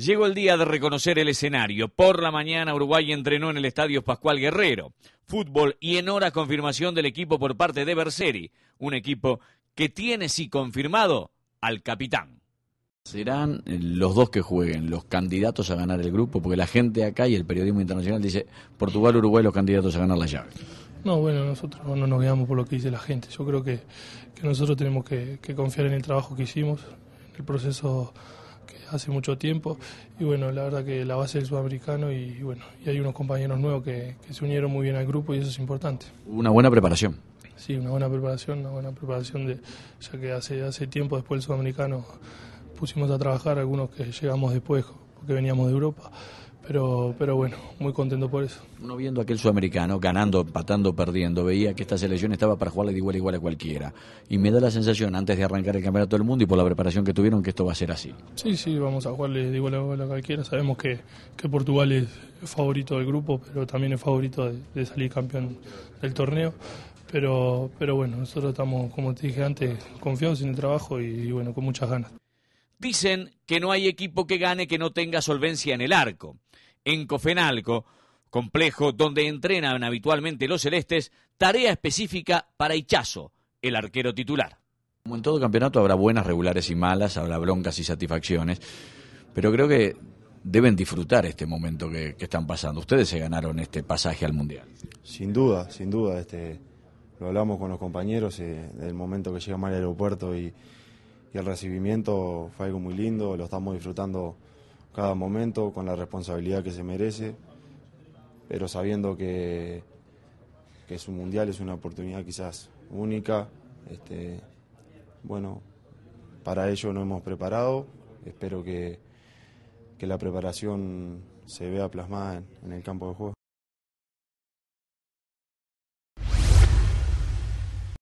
Llegó el día de reconocer el escenario. Por la mañana Uruguay entrenó en el Estadio Pascual Guerrero. Fútbol y en hora confirmación del equipo por parte de Berseri, un equipo que tiene sí confirmado al capitán. Serán eh, los dos que jueguen, los candidatos a ganar el grupo, porque la gente acá y el periodismo internacional dice Portugal, Uruguay, los candidatos a ganar la llave. No, bueno, nosotros no nos guiamos por lo que dice la gente. Yo creo que, nosotros tenemos que, que confiar en el trabajo que hicimos, en el proceso que hace mucho tiempo. Y bueno, la verdad que la base del sudamericano y, bueno, y hay unos compañeros nuevos que, se unieron muy bien al grupo y eso es importante. Una buena preparación. Sí, una buena preparación, una buena preparación, de, ya que hace, hace tiempo después del sudamericano pusimos a trabajar algunos que llegamos después, porque veníamos de Europa pero, pero bueno, muy contento por eso. Uno viendo aquel sudamericano, ganando, empatando, perdiendo, veía que esta selección estaba para jugarle de igual a igual a cualquiera. Y me da la sensación, antes de arrancar el campeonato del mundo y por la preparación que tuvieron, que esto va a ser así. Sí, sí, vamos a jugarle de igual a igual a cualquiera. Sabemos que, que Portugal es favorito del grupo, pero también es favorito de, salir campeón del torneo pero, pero bueno, nosotros estamos, como te dije antes, confiados en el trabajo y, bueno, con muchas ganas. Dicen que no hay equipo que gane que no tenga solvencia en el arco. En Cofenalco, complejo donde entrenan habitualmente los celestes, tarea específica para Ichazo, el arquero titular. Como en todo campeonato habrá buenas regulares y malas, habrá broncas y satisfacciones, pero creo que deben disfrutar este momento que, están pasando. Ustedes se ganaron este pasaje al Mundial. Sin duda, sin duda. Este, lo hablamos con los compañeros eh, del momento que llegamos al aeropuerto y, y el recibimiento fue algo muy lindo, lo estamos disfrutando cada momento con la responsabilidad que se merece, pero sabiendo que, que es un mundial, es una oportunidad quizás única. Este, bueno, para ello no hemos preparado, espero que, la preparación se vea plasmada en el campo de juego.